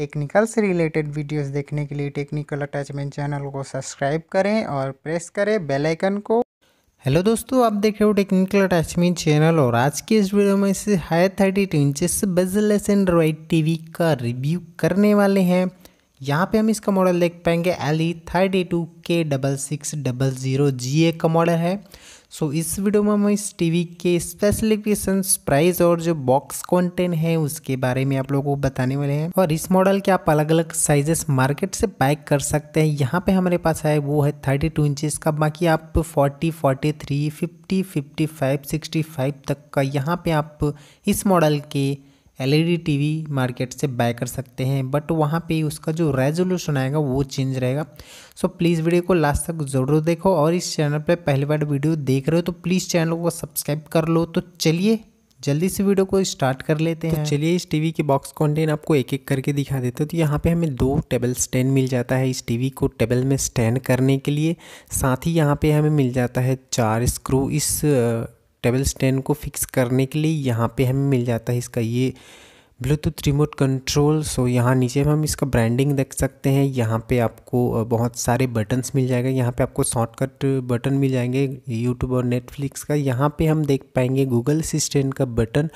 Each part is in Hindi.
टेक्निकल से रिलेटेड वीडियोस देखने के लिए टेक्निकल अटैचमेंट चैनल को सब्सक्राइब करें और प्रेस करें बेल आइकन को हेलो दोस्तों आप देख रहे हो टेक्निकल अटैचमेंट चैनल और आज की इस वीडियो में से Haier thirty two inches bezelless Android T का रिव्यू करने वाले हैं यहाँ पे हम इसका मॉडल देख पाएंगे L E e thirty two के double six double zero G A का मॉडल है सो so, इस वीडियो में मैं इस टीवी के स्पेसिफिकेशंस प्राइस और जो बॉक्स कंटेंट है उसके बारे में आप लोगों को बताने वाले हैं और इस मॉडल के आप अलग अलग साइजेस मार्केट से बाय कर सकते हैं यहाँ पे हमारे पास है वो है थर्टी टू इंचज़ का बाकी आप forty forty three fifty fifty five sixty five तक का यहाँ पे आप इस मॉडल के एलईडी टीवी मार्केट से बाय कर सकते हैं बट वहाँ पे उसका जो रेजोल्यूशन आएगा वो चेंज रहेगा सो प्लीज़ वीडियो को लास्ट तक ज़रूर देखो और इस चैनल पे पहली बार वीडियो देख रहे हो तो प्लीज़ चैनल को सब्सक्राइब कर लो तो चलिए जल्दी से वीडियो को स्टार्ट कर लेते तो हैं तो चलिए इस टीवी के बॉक्स कंटेंट आपको एक एक करके दिखा देते हैं तो यहाँ पे हमें दो टेबल स्टैंड मिल जाता है इस टीवी को टेबल में स्टैंड करने के लिए साथ ही यहाँ पे हमें मिल जाता है चार स्क्रू इस टेबल स्टैंड को फिक्स करने के लिए यहाँ पे हमें मिल जाता है इसका ये ब्लूटूथ रिमोट कंट्रोल सो यहाँ नीचे में हम इसका ब्रांडिंग देख सकते हैं यहाँ पे आपको बहुत सारे बटन्स मिल जाएगा यहाँ पे आपको शॉर्टकट बटन मिल जाएंगे यूट्यूब और नेटफ्लिक्स का यहाँ पे हम देख पाएंगे गूगल असिस्टेंट का बटन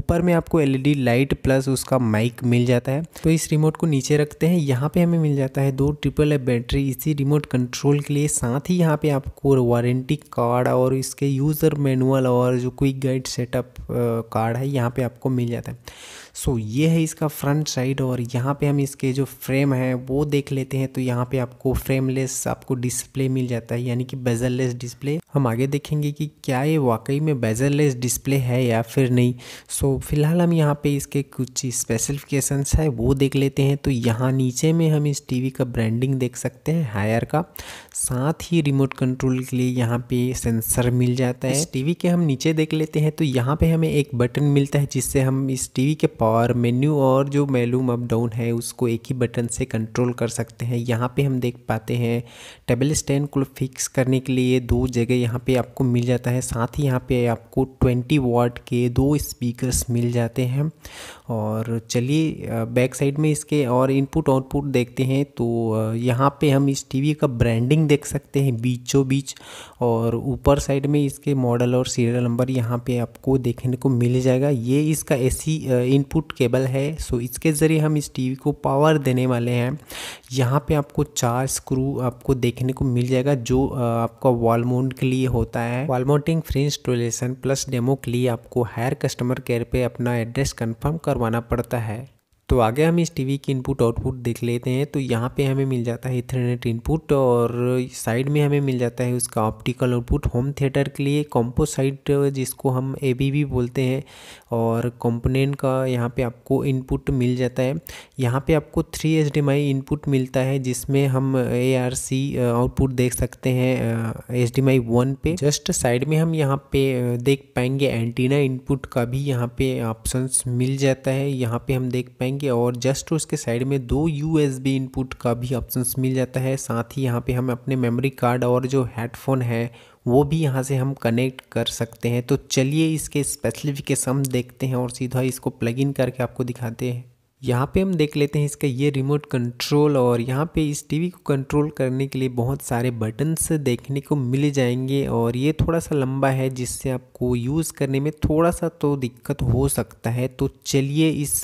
ऊपर में आपको एलईडी लाइट प्लस उसका माइक मिल जाता है तो इस रिमोट को नीचे रखते हैं यहाँ पर हमें मिल जाता है दो ट्रिपल ए बैटरी इसी रिमोट कंट्रोल के लिए साथ ही यहाँ पर आपको वारंटी कार्ड और इसके यूज़र मैनुअल और जो क्विक गाइड सेटअप कार्ड है यहाँ पर आपको मिल जाता है सो ये है इसका फ्रंट साइड और यहाँ पे हम इसके जो फ्रेम है वो देख लेते हैं तो यहाँ पे आपको फ्रेमलेस आपको डिस्प्ले मिल जाता है यानी कि बेजरलेस डिस्प्ले हम आगे देखेंगे कि क्या ये वाकई में बेजरलेस डिस्प्ले है या फिर नहीं सो फिलहाल हम यहाँ पे इसके कुछ स्पेसिफिकेशंस है वो देख लेते हैं तो यहाँ नीचे में हम इस टी का ब्रांडिंग देख सकते हैं हायर का साथ ही रिमोट कंट्रोल के लिए यहाँ पे सेंसर मिल जाता है इस टीवी के हम नीचे देख लेते हैं तो यहाँ पे हमें एक बटन मिलता है जिससे हम इस टीवी के पावर मेन्यू और जो मेलूम अप डाउन है उसको एक ही बटन से कंट्रोल कर सकते हैं यहाँ पे हम देख पाते हैं टेबल स्टैंड को फिक्स करने के लिए दो जगह यहाँ पे आपको मिल जाता है साथ ही यहाँ पे आपको ट्वेंटी वॉट के दो स्पीकर्स मिल जाते हैं और चलिए बैक साइड में इसके और इनपुट आउटपुट देखते हैं तो यहाँ पर हम इस वी का ब्रांडिंग देख सकते हैं बीचों बीच और ऊपर साइड में इसके मॉडल और सीरियल नंबर यहाँ पर आपको देखने को मिल जाएगा ये इसका एसी इन इनपुट केबल है सो इसके ज़रिए हम इस टीवी को पावर देने वाले हैं यहाँ पे आपको चार स्क्रू आपको देखने को मिल जाएगा जो आपका वॉल माउंट के लिए होता है wall mounting free installation plus demo के लिए आपको हायर कस्टमर केयर पे अपना एड्रेस कंफर्म करवाना पड़ता है तो आगे हम इस टीवी की इनपुट आउटपुट देख लेते हैं तो यहाँ पे हमें मिल जाता है इथरनेट इनपुट और साइड में हमें मिल जाता है उसका ऑप्टिकल आउटपुट होम थिएटर के लिए कॉम्पोसाइट जिसको हम ए भी बोलते हैं और कंपोनेंट का यहाँ पे आपको इनपुट मिल जाता है यहाँ पे आपको थ्री एच इनपुट मिलता है जिसमें हम ए आउटपुट uh, देख सकते हैं एच डी वन पे जस्ट साइड में हम यहाँ पे uh, देख पाएंगे एंटीना इनपुट का भी यहाँ पे ऑप्शन मिल जाता है यहाँ पे हम देख पाएंगे जाएंगे और जस्ट उसके साइड में दो यू इनपुट का भी ऑप्शन मिल जाता है साथ ही यहाँ पर हम अपने मेमोरी कार्ड और जो हेडफोन है वो भी यहाँ से हम कनेक्ट कर सकते हैं तो चलिए इसके स्पेसिफिकेशन देखते हैं और सीधा इसको प्लग इन करके आपको दिखाते हैं यहाँ पे हम देख लेते हैं इसका ये रिमोट कंट्रोल और यहाँ पे इस टीवी को कंट्रोल करने के लिए बहुत सारे बटन्स देखने को मिल जाएंगे और ये थोड़ा सा लंबा है जिससे आपको यूज़ करने में थोड़ा सा तो दिक्कत हो सकता है तो चलिए इस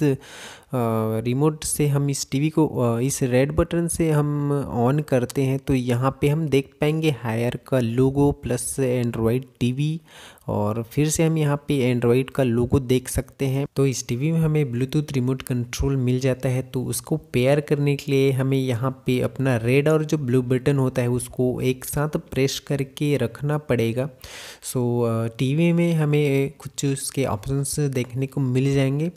रिमोट से हम इस टीवी को इस रेड बटन से हम ऑन करते हैं तो यहाँ पे हम देख पाएंगे हायर का लोगो प्लस एंड्रॉयड टीवी और फिर से हम यहाँ पे एंड्रॉयड का लोगो देख सकते हैं तो इस टीवी में हमें ब्लूटूथ रिमोट कंट्रोल मिल जाता है तो उसको पेयर करने के लिए हमें यहाँ पे अपना रेड और जो ब्लू बटन होता है उसको एक साथ प्रेस करके रखना पड़ेगा सो टीवी में हमें कुछ उसके ऑप्शंस देखने को मिल जाएंगे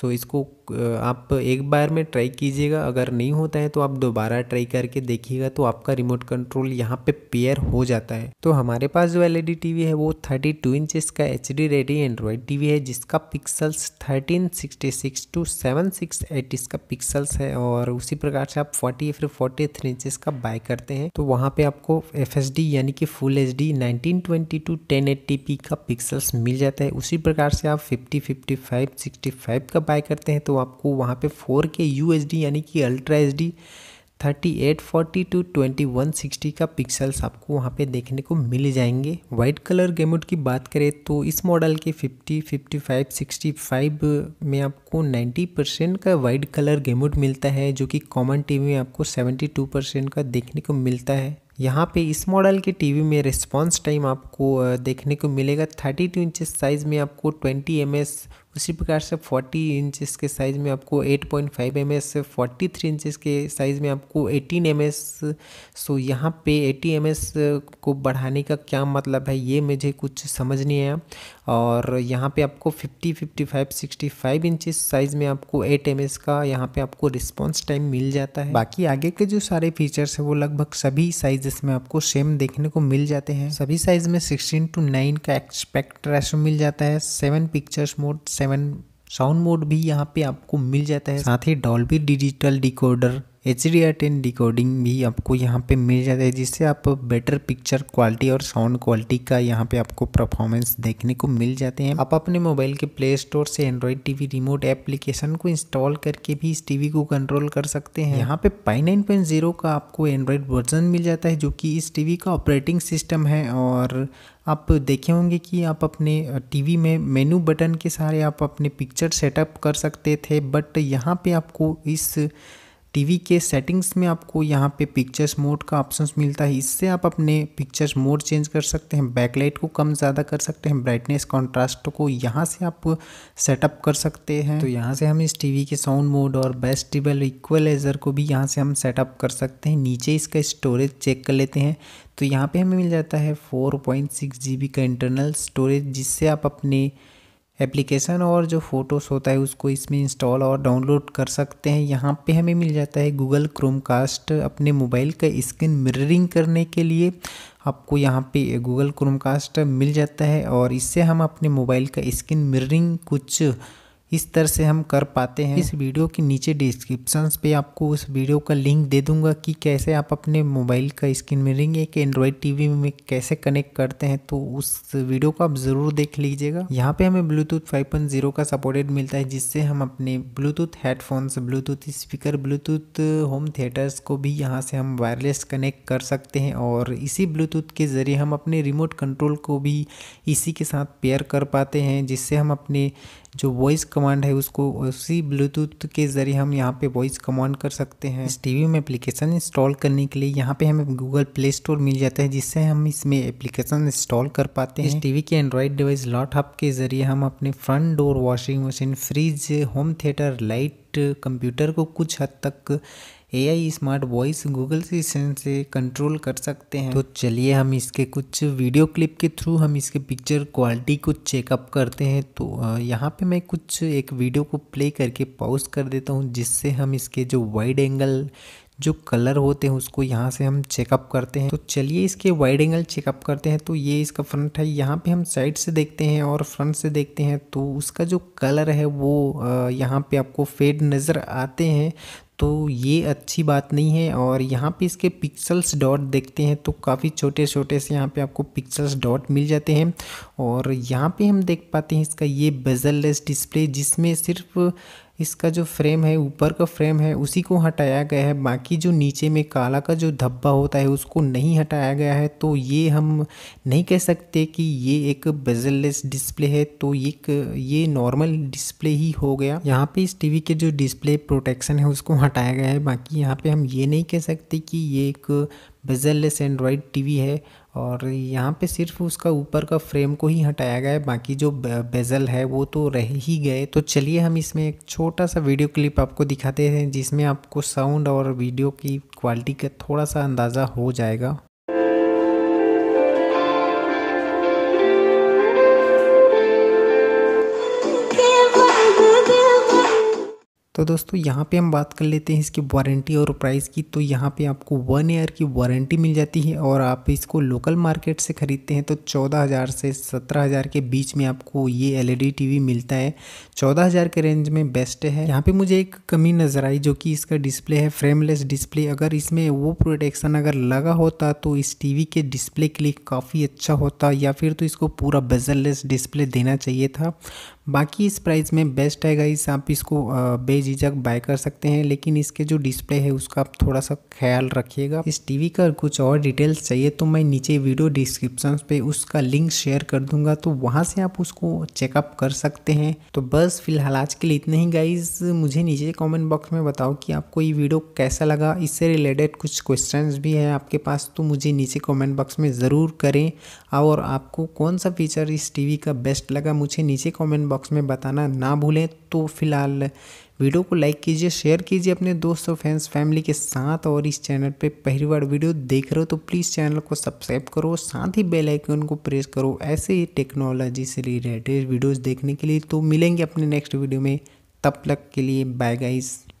सो इसको आप एक बार में ट्राई कीजिएगा अगर नहीं होता है तो आप दोबारा ट्राई करके देखिएगा तो आपका रिमोट कंट्रोल यहाँ पे पेयर हो जाता है तो हमारे पास जो एल टीवी है वो थर्टी टू इंच का H D ready android TV है जिसका pixels thirteen sixty six two seven six eight इसका पिक्सल्स है और उसी प्रकार से आप फोर्टी या फिर फोर्टी थ्री इंचज का बाय करते हैं तो वहाँ पे आपको एफ डी यानी कि full H D nineteen twenty two ten P का पिक्सल्स मिल जाता है उसी प्रकार से आप fifty fifty five sixty five का बाय करते हैं तो तो आपको वहाँ पे फोर के यू यानी कि ultra H D thirty eight forty two twenty का पिक्सल्स आपको वहाँ पे देखने को मिल जाएंगे वाइट कलर गेमुट की बात करें तो इस मॉडल के 50, 55, 65 में आपको नाइन्टी परसेंट का वाइट कलर गेमुट मिलता है जो कि कॉमन टीवी में आपको सेवेंटी टू परसेंट का देखने को मिलता है यहाँ पे इस मॉडल के टीवी में रिस्पांस टाइम आपको देखने को मिलेगा 32 टू इंचज साइज़ में आपको 20 एम उसी प्रकार से 40 इंचेस के साइज़ में आपको 8.5 point M S forty three inches के साइज़ में आपको 18 एम एस सो यहाँ पे 80 एम एस को बढ़ाने का क्या मतलब है ये मुझे कुछ समझ नहीं आया और यहाँ पे आपको 50 55 65 इंचिस साइज़ में आपको 8 एम एस का यहाँ पे आपको रिस्पॉन्स टाइम मिल जाता है बाकी आगे के जो सारे फीचर्स है वो लगभग सभी साइज में आपको सेम देखने को मिल जाते हैं सभी साइज़ में सिक्सटीन टू नाइन का एक्सपेक्ट रेशो मिल जाता है seven pictures mode seven sound mode भी यहाँ पे आपको मिल जाता है साथ ही Dolby digital decoder H D R ten decoding भी आपको यहाँ पे मिल जाता है जिससे आप बेटर पिक्चर क्वालिटी और साउंड क्वालिटी का यहाँ पे आपको परफॉर्मेंस देखने को मिल जाते हैं आप अपने मोबाइल के प्ले स्टोर से एंड्रॉयड टीवी रिमोट एप्लीकेशन को इंस्टॉल करके भी इस टीवी को कंट्रोल कर सकते हैं यहाँ पे पाई नाइन पॉइंट जीरो का आपको एंड्रॉयड वर्जन मिल जाता है जो कि इस टीवी का ऑपरेटिंग सिस्टम है और आप देखे होंगे कि आप अपने टीवी में मेनू बटन के सहारे आप अपने पिक्चर सेटअप कर सकते थे बट यहाँ पे आपको इस टीवी के सेटिंग्स में आपको यहाँ पे पिक्चर्स मोड का ऑप्शन मिलता है इससे आप अपने पिक्चर्स मोड चेंज कर सकते हैं बैकलाइट को कम ज़्यादा कर सकते हैं ब्राइटनेस कॉन्ट्रास्ट को यहाँ से आप सेटअप कर सकते हैं तो यहाँ से हम इस टीवी के साउंड मोड और बेस्ट डिबल इक्वलाइजर को भी यहाँ से हम सेटअप कर सकते हैं नीचे इसका स्टोरेज चेक कर लेते हैं तो यहाँ पर हमें मिल जाता है four point six G B का इंटरनल स्टोरेज जिससे आप अपने एप्लीकेशन और जो फ़ोटोस होता है उसको इसमें इंस्टॉल और डाउनलोड कर सकते हैं यहाँ पे हमें मिल जाता है गूगल क्रोमकास्ट अपने मोबाइल का स्क्रीन मिररिंग करने के लिए आपको यहाँ पे गूगल क्रोमकास्ट मिल जाता है और इससे हम अपने मोबाइल का स्क्रीन मिररिंग कुछ इस तरह से हम कर पाते हैं इस वीडियो के नीचे डिस्क्रिप्शन पे आपको उस वीडियो का लिंक दे दूंगा कि कैसे आप अपने मोबाइल का स्क्रीन मिररिंग एक एंड्रॉयड टीवी में कैसे कनेक्ट करते हैं तो उस वीडियो को आप ज़रूर देख लीजिएगा यहाँ पे हमें ब्लूटूथ 5.0 का सपोर्टेड मिलता है जिससे हम अपने Bluetooth headphones Bluetooth speaker Bluetooth home theatres को भी यहाँ से हम वायरलेस कनेक्ट कर सकते हैं और इसी ब्लूटूथ के ज़रिए हम अपने रिमोट कंट्रोल को भी इसी के साथ पेयर कर पाते हैं जिससे हम अपने जो वॉइस कमांड है उसको उसी ब्लूटूथ के ज़रिए हम यहाँ पे वॉइस कमांड कर सकते हैं इस टीवी में एप्लीकेशन इंस्टॉल करने के लिए यहाँ पे हमें गूगल प्ले स्टोर मिल जाता है जिससे हम इसमें एप्लीकेशन इंस्टॉल कर पाते हैं इस टीवी के एंड्रॉयड डिवाइस लॉट हब के ज़रिए हम अपने front door washing machine fridge home theatre light computer को कुछ हद तक AI smart voice Google assistant से कंट्रोल कर सकते हैं तो चलिए हम इसके कुछ वीडियो क्लिप के थ्रू हम इसके पिक्चर क्वालिटी को चेकअप करते हैं तो यहाँ पे मैं कुछ एक वीडियो को प्ले करके पॉज कर देता हूँ जिससे हम इसके जो वाइड एंगल जो कलर होते हैं उसको यहाँ से हम चेकअप करते हैं तो चलिए इसके वाइड एंगल चेकअप करते हैं तो ये इसका फ्रंट है यहाँ पे हम साइड से देखते हैं और फ्रंट से देखते हैं तो उसका जो कलर है वो यहाँ पे आपको फेड नज़र आते हैं तो ये अच्छी बात नहीं है और यहाँ पे इसके पिक्सल्स डॉट देखते हैं तो काफ़ी छोटे छोटे से यहाँ पे आपको पिक्सल्स डॉट मिल जाते हैं और यहाँ पे हम देख पाते हैं इसका ये बेजललेस डिस्प्ले जिसमें सिर्फ इसका जो फ्रेम है ऊपर का फ्रेम है उसी को हटाया गया है बाकी जो नीचे में काला का जो धब्बा होता है उसको नहीं हटाया गया है तो ये हम नहीं कह सकते कि ये एक बेजललेस डिस्प्ले है तो एक ये नॉर्मल डिस्प्ले ही हो गया यहाँ पे इस टीवी के जो डिस्प्ले प्रोटेक्शन है उसको हटाया गया है बाकी यहाँ पे हम ये नहीं कह सकते कि ये एक बेजललेस एंड्रॉयड टी है और यहाँ पे सिर्फ उसका ऊपर का फ्रेम को ही हटाया गया है बाकी जो बेज़ल है वो तो रह ही गए तो चलिए हम इसमें एक छोटा सा वीडियो क्लिप आपको दिखाते हैं जिसमें आपको साउंड और वीडियो की क्वालिटी का थोड़ा सा अंदाज़ा हो जाएगा तो दोस्तों यहाँ पे हम बात कर लेते हैं इसकी वारंटी और प्राइस की तो यहाँ पे आपको वन ईयर की वारंटी मिल जाती है और आप इसको लोकल मार्केट से ख़रीदते हैं तो चौदह हज़ार से सत्रह हज़ार के बीच में आपको ये एलईडी टीवी मिलता है चौदह हज़ार के रेंज में बेस्ट है यहाँ पे मुझे एक कमी नज़र आई जो कि इसका डिस्प्ले है फ्रेमलेस डिस्प्ले अगर इसमें वो प्रोटेक्शन अगर लगा होता तो इस टी के डिस्प्ले के लिए काफ़ी अच्छा होता या फिर तो इसको पूरा बेजललेस डिस्प्ले देना चाहिए था बाकी इस प्राइस में बेस्ट है गाइस आप इसको बेझिझक बाय कर सकते हैं लेकिन इसके जो डिस्प्ले है उसका आप थोड़ा सा ख्याल रखिएगा इस टीवी का कुछ और डिटेल्स चाहिए तो मैं नीचे वीडियो डिस्क्रिप्शन पे उसका लिंक शेयर कर दूंगा तो वहाँ से आप उसको चेकअप कर सकते हैं तो बस फिलहाल आज के लिए इतना ही गाइज मुझे नीचे कॉमेंट बॉक्स में बताओ कि आपको ये वीडियो कैसा लगा इससे रिलेटेड कुछ क्वेश्चन भी है आपके पास तो मुझे नीचे कॉमेंट बॉक्स में ज़रूर करें और आपको कौन सा फीचर इस टीवी का बेस्ट लगा मुझे नीचे कॉमेंट बॉक्स में बताना ना भूलें तो फिलहाल वीडियो को लाइक कीजिए शेयर कीजिए अपने दोस्त और फ्रेंड्स फैमिली के साथ और इस चैनल पे पहली बार वीडियो देख रहे हो तो प्लीज़ चैनल को सब्सक्राइब करो साथ ही बेल आइकन को प्रेस करो ऐसे ही टेक्नोलॉजी से रिलेटेड वीडियोज़ देखने के लिए तो मिलेंगे अपने नेक्स्ट वीडियो में तब तक के लिए बाय गाइज़